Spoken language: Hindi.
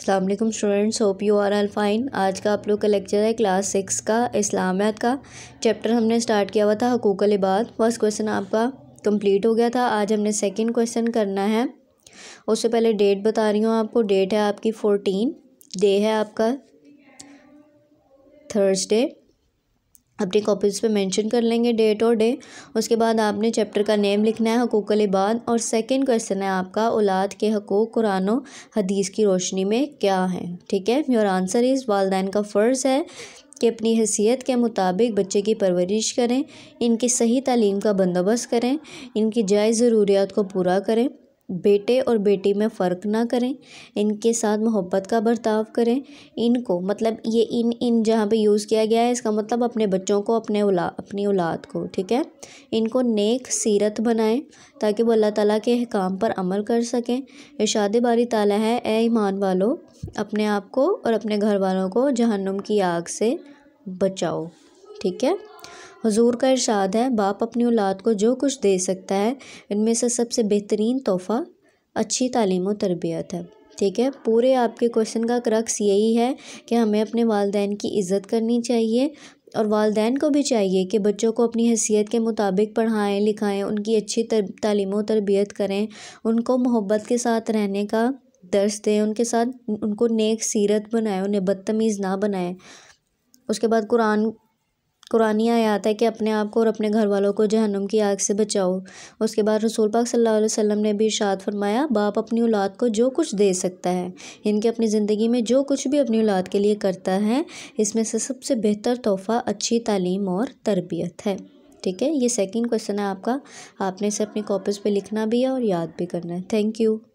अल्लाम students hope you are all fine आज का आप लोग का लेक्चर है क्लास सिक्स का इस्लामियात का चैप्टर हमने स्टार्ट किया हुआ था हकूक लिबाद फर्स्ट क्वेश्चन आपका कंप्लीट हो गया था आज हमने सेकंड क्वेश्चन करना है उससे पहले डेट बता रही हूँ आपको डेट है आपकी फ़ोर्टीन डे है आपका थर्सडे अपनी कॉपीज़ पे मेंशन कर लेंगे डेट और डे उसके बाद आपने चैप्टर का नेम लिखना है हकूक़ इबाद और सेकंड क्वेश्चन है आपका औलाद के हकूक़ कुरान हदीस की रोशनी में क्या है ठीक है योर आंसर इज़ वालदेन का फ़र्ज़ है कि अपनी हैसियत के मुताबिक बच्चे की परवरिश करें इनकी सही तालीम का बंदोबस्त करें इनकी जायज़ ज़रूरियात को पूरा करें बेटे और बेटी में फ़र्क ना करें इनके साथ मोहब्बत का बर्ताव करें इनको मतलब ये इन इन जहाँ पे यूज़ किया गया है इसका मतलब अपने बच्चों को अपने उला अपनी औलाद को ठीक है इनको नेक सीरत बनाएं ताकि वो अल्लाह ताला के अहकाम पर अमल कर सकें इशाद बारी ताला है ए ईमान वालों अपने आप को और अपने घर वालों को जहन्नुम की आग से बचाओ ठीक है हुजूर का इरशाद है बाप अपनी औलाद को जो कुछ दे सकता है इनमें से सबसे बेहतरीन तोहफ़ा अच्छी तालीम और तरबियत है ठीक है पूरे आपके क्वेश्चन का क्रक्स यही है कि हमें अपने वालदेन की इज़्ज़त करनी चाहिए और वालदेन को भी चाहिए कि बच्चों को अपनी हैसियत के मुताबिक पढ़ाएँ लिखाएँ उनकी अच्छी तर, तालीम तरबियत करें उनको मोहब्बत के साथ रहने का दर्श दें उनके साथ उनको नेक सीरत बनाएं उन्हें बदतमीज़ ना बनाएं उसके बाद कुरान कुरानी आयात है कि अपने आप को और अपने घर वालों को जहनम की आग से बचाओ उसके बाद रसूल पाक सल्लल्लाहु अलैहि वसल्लम ने भी इरशाद फरमाया बाप अपनी औलाद को जो कुछ दे सकता है इनके अपनी ज़िंदगी में जो कुछ भी अपनी औलाद के लिए करता है इसमें से सबसे बेहतर तोहफ़ा अच्छी तालीम और तरबियत है ठीक है ये सेकेंड क्वेश्चन है आपका आपने इसे अपनी कॉपीज़ पर लिखना भी है और याद भी करना है थैंक यू